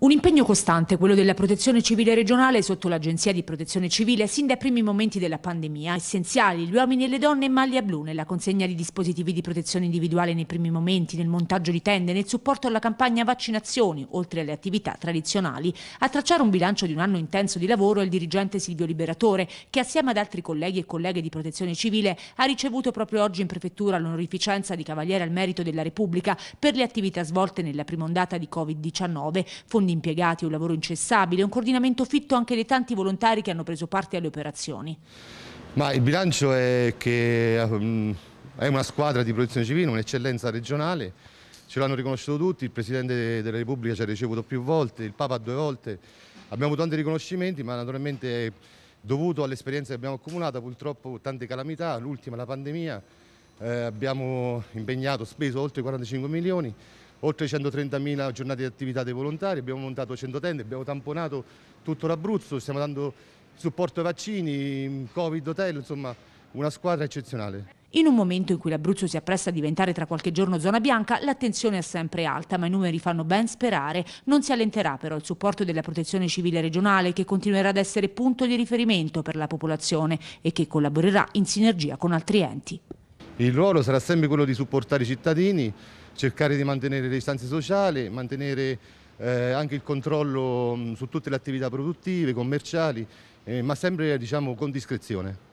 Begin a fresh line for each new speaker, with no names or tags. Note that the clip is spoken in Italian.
Un impegno costante, quello della protezione civile regionale sotto l'Agenzia di Protezione Civile, sin dai primi momenti della pandemia, essenziali gli uomini e le donne in maglia blu nella consegna di dispositivi di protezione individuale nei primi momenti, nel montaggio di tende, nel supporto alla campagna vaccinazioni, oltre alle attività tradizionali. A tracciare un bilancio di un anno intenso di lavoro è il dirigente Silvio Liberatore, che assieme ad altri colleghi e colleghe di Protezione Civile ha ricevuto proprio oggi in prefettura l'onorificenza di Cavaliere al Merito della Repubblica per le attività svolte nella prima ondata di Covid-19, di impiegati, un lavoro incessabile, un coordinamento fitto anche dei tanti volontari che hanno preso parte alle operazioni.
Ma il bilancio è che ehm, è una squadra di protezione civile, un'eccellenza regionale, ce l'hanno riconosciuto tutti, il Presidente della Repubblica ci ha ricevuto più volte, il Papa due volte, abbiamo avuto tanti riconoscimenti ma naturalmente è dovuto all'esperienza che abbiamo accumulato, purtroppo tante calamità, l'ultima la pandemia, eh, abbiamo impegnato, speso oltre 45 milioni, oltre 130.000 giornate di attività dei volontari, abbiamo montato 100 tende, abbiamo tamponato tutto l'Abruzzo, stiamo dando supporto ai vaccini, Covid hotel, insomma una squadra eccezionale.
In un momento in cui l'Abruzzo si appresta a diventare tra qualche giorno zona bianca, l'attenzione è sempre alta, ma i numeri fanno ben sperare. Non si allenterà però il supporto della protezione civile regionale, che continuerà ad essere punto di riferimento per la popolazione e che collaborerà in sinergia con altri enti.
Il ruolo sarà sempre quello di supportare i cittadini, cercare di mantenere le istanze sociali, mantenere eh, anche il controllo mh, su tutte le attività produttive, commerciali, eh, ma sempre diciamo, con discrezione.